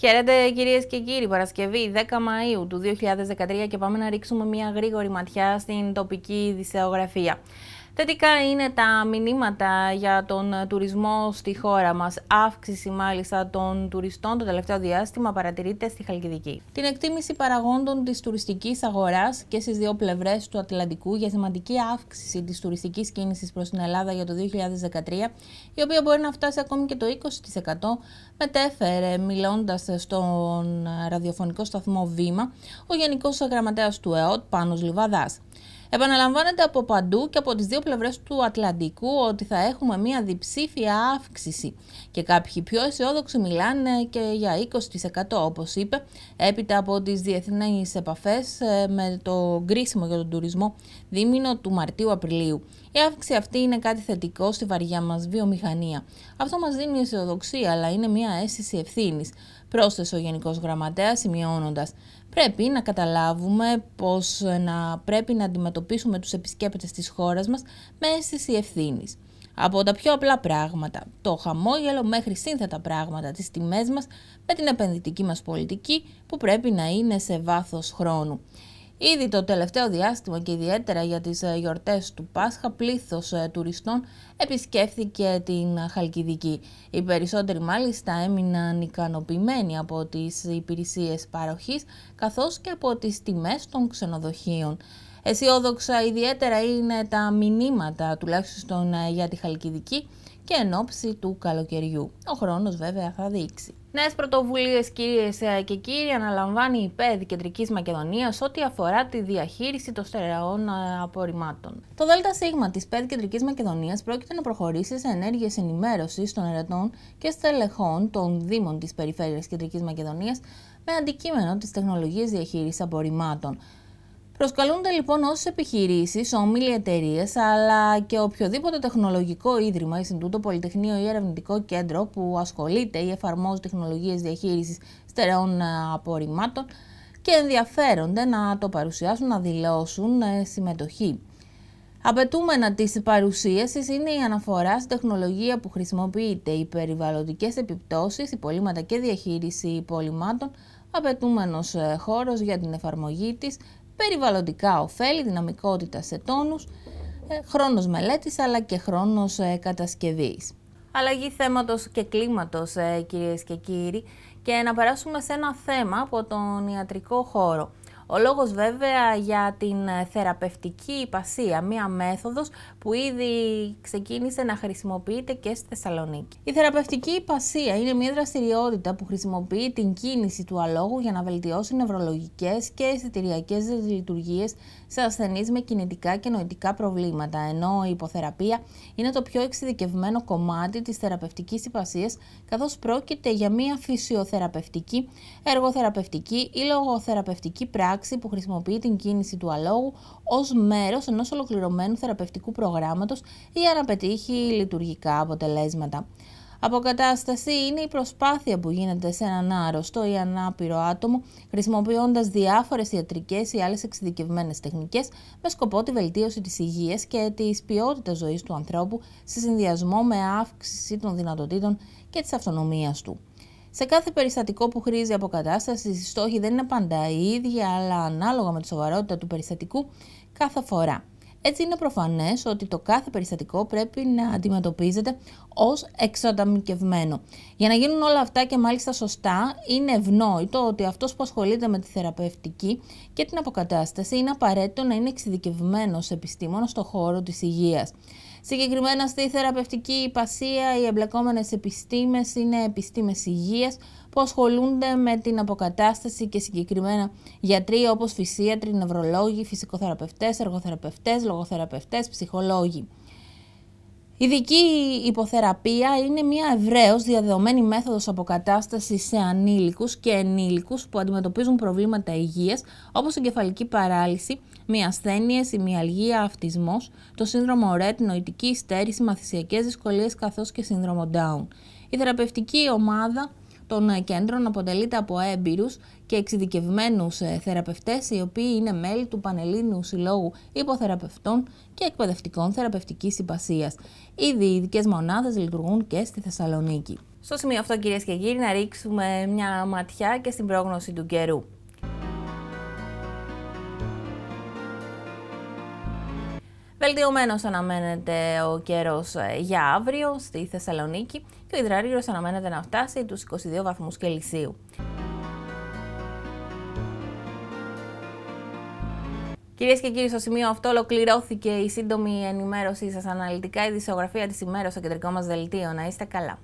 Χαίρετε κυρίες και κύριοι, Παρασκευή 10 Μαΐου του 2013 και πάμε να ρίξουμε μια γρήγορη ματιά στην τοπική δισεογραφία. Θετικά είναι τα μηνύματα για τον ε, τουρισμό στη χώρα μας. Αύξηση μάλιστα των τουριστών το τελευταίο διάστημα παρατηρείται στη Χαλκιδική. Την εκτίμηση παραγόντων της τουριστικής αγοράς και στις δύο πλευρές του Ατλαντικού για σημαντική αύξηση της τουριστικής κίνησης προς την Ελλάδα για το 2013, η οποία μπορεί να φτάσει ακόμη και το 20% μετέφερε μιλώντας στον ραδιοφωνικό σταθμό Βήμα ο Γενικός Γραμματέας του ΕΟΤ Πάνος Λιβαδάς. Επαναλαμβάνεται από παντού και από τις δύο πλευρές του Ατλαντικού ότι θα έχουμε μια διψήφια αύξηση και κάποιοι πιο αισιόδοξοι μιλάνε και για 20% όπως είπε έπειτα από τις διεθνείς επαφές ε, με το κρίσιμο για τον τουρισμό δίμηνο του Μαρτίου-Απριλίου. Η αύξηση αυτή είναι κάτι θετικό στη βαριά μας βιομηχανία. Αυτό μας δίνει αισιοδοξία αλλά είναι μια αίσθηση ευθύνης. Πρόσθεσε ο Γενικός Γραμματέας σημειώνοντας πρέπει να καταλάβουμε πως ε, να πρέπει να αντιμετωπίσουμε τους επισκέπτες της χώρας μας με αίσθηση ευθύνης. Από τα πιο απλά πράγματα, το χαμόγελο μέχρι σύνθετα πράγματα, της τιμές μας με την επενδυτική μας πολιτική που πρέπει να είναι σε βάθος χρόνου. Ήδη το τελευταίο διάστημα και ιδιαίτερα για τις ε, γιορτές του Πάσχα πλήθος ε, τουριστών επισκέφθηκε την Χαλκιδική. Οι περισσότεροι μάλιστα έμειναν ικανοποιημένοι από τις υπηρεσίες παροχής καθώς και από τις τιμές των ξενοδοχείων. Αισιόδοξα ιδιαίτερα είναι τα μηνύματα, τουλάχιστον ε, για τη Χαλκιδική και εν ώψη του καλοκαιριού. Ο χρόνος βέβαια θα δείξει. Νέες πρωτοβουλίες, κυρίες ε, και κύριοι, αναλαμβάνει η ΠΕΔ Κεντρικής Μακεδονίας ό,τι αφορά τη διαχείριση των στερεών ε, απορριμμάτων. Το ΔΣ της ΠΕΔ Κεντρικής Μακεδονίας πρόκειται να προχωρήσει σε ενέργειες ενημέρωσης των ερετών και στελεχών των Δήμων της Περιφέρειας Κεντρικής Μακεδονίας με αντικείμενο τη τεχνολογία διαχείρισης απορριμμάτων. Προσκαλούνται λοιπόν όσε επιχειρήσεις, όμιλοι εταιρείες, αλλά και οποιοδήποτε τεχνολογικό ίδρυμα, Ινστιτούτο, Πολυτεχνείο ή Ερευνητικό Κέντρο που ασχολείται ή εφαρμόζει τεχνολογίες διαχείρισης στερεών ε, απορριμμάτων και ενδιαφέρονται να το παρουσιάσουν, να δηλώσουν ε, συμμετοχή. Απαιτούμενα της παρουσίασης είναι η αναφορά στην τεχνολογία που χρησιμοποιείται, οι περιβαλλοντικές επιπτώσεις, υπολείμματα και διαχείριση υπολείμματων, απαιτούμενος ε, χώρος για την εφαρμογή της, περιβαλλοντικά ωφέλη, δυναμικότητα σε τόνους, ε, χρόνος μελέτης αλλά και χρόνος ε, κατασκευής. Αλλαγή θέματος και κλίματος ε, κυρίες και κύριοι και να περάσουμε σε ένα θέμα από τον ιατρικό χώρο. Ο λόγος βέβαια για την ε, θεραπευτική υπασία, μία μέθοδος που ήδη ξεκίνησε να χρησιμοποιείται και στη Θεσσαλονίκη. Η θεραπευτική υπασία είναι μία δραστηριότητα που χρησιμοποιεί την κίνηση του αλόγου για να βελτιώσει νευρολογικές και αισθητηριακές λειτουργίες σε ασθενείς με κινητικά και νοητικά προβλήματα, ενώ η υποθεραπεία είναι το πιο εξειδικευμένο κομμάτι της θεραπευτικής υπασίας, καθώς πρόκειται για μία φυσιοθεραπευτική, εργοθεραπευτική ή λογοθεραπευτική πράξη που χρησιμοποιεί την κίνηση του αλόγου ως μέρος ενός ολοκληρωμένου θεραπευτικού προγράμματος για να πετύχει λειτουργικά αποτελέσματα. Αποκατάσταση είναι η προσπάθεια που γίνεται σε έναν άρρωστο ή ανάπηρο άτομο χρησιμοποιώντας διάφορες ιατρικές ή άλλες εξειδικευμένες τεχνικές με σκοπό τη βελτίωση της υγείας και της ποιότητας ζωής του ανθρώπου σε συνδυασμό με αύξηση των δυνατοτήτων και της αυτονομίας του. Σε κάθε περιστατικό που χρήζει αποκατάστασης, οι στόχοι δεν είναι πάντα οι ίδιοι, αλλά ανάλογα με τη σοβαρότητα του περιστατικού κάθε φορά. Έτσι είναι προφανές ότι το κάθε περιστατικό πρέπει να αντιμετωπίζεται ως εξαταμικευμένο. Για να γίνουν όλα αυτά και μάλιστα σωστά, είναι ευνόητο ότι αυτός που ασχολείται με τη θεραπευτική και την αποκατάσταση είναι απαραίτητο να είναι εξειδικευμένος επιστήμονας στον χώρο της υγείας. Συγκεκριμένα στη θεραπευτική υπασία, οι εμπλεκόμενες επιστήμες είναι επιστήμες υγείας που ασχολούνται με την αποκατάσταση και συγκεκριμένα γιατροί όπως φυσίατροι, νευρολόγοι, φυσικοθεραπευτές, εργοθεραπευτές, λογοθεραπευτές, ψυχολόγοι. Η Ειδική υποθεραπεία είναι μια ευρέως διαδεδομένη μέθοδος αποκατάστασης σε ανήλικους και ενήλικους που αντιμετωπίζουν προβλήματα υγείας όπως εγκεφαλική παράλυση, μια ασθένεια, ημιαλγία, αυτισμός, το σύνδρομο ΡΕΤ, νοητική στέρηση, μαθησιακές δυσκολίες καθώς και σύνδρομο Down. Η θεραπευτική ομάδα των ε, κέντρων αποτελείται από έμπειρους και εξειδικευμένους ε, θεραπευτές οι οποίοι είναι μέλη του Πανελλήνιου Συλλόγου Υποθεραπευτών και Εκπαιδευτικών Θεραπευτικής υπασίας, Ήδη οι ειδικές μονάδες λειτουργούν και στη Θεσσαλονίκη. Στο σημείο αυτό κυρίες και κύριοι να ρίξουμε μια ματιά και στην πρόγνωση του καιρού. Βελτιωμένος αναμένεται ο καιρός ε, για αύριο στη Θεσσαλονίκη και ο υδράργυρο αναμένεται να φτάσει τους 22 βαθμούς Κελσίου. Κυρίες και κύριοι, στο σημείο αυτό ολοκληρώθηκε η σύντομη ενημέρωσή σας. Αναλυτικά η δισογραφία της ημέρας στο κεντρικό μας δελτίο. Να είστε καλά.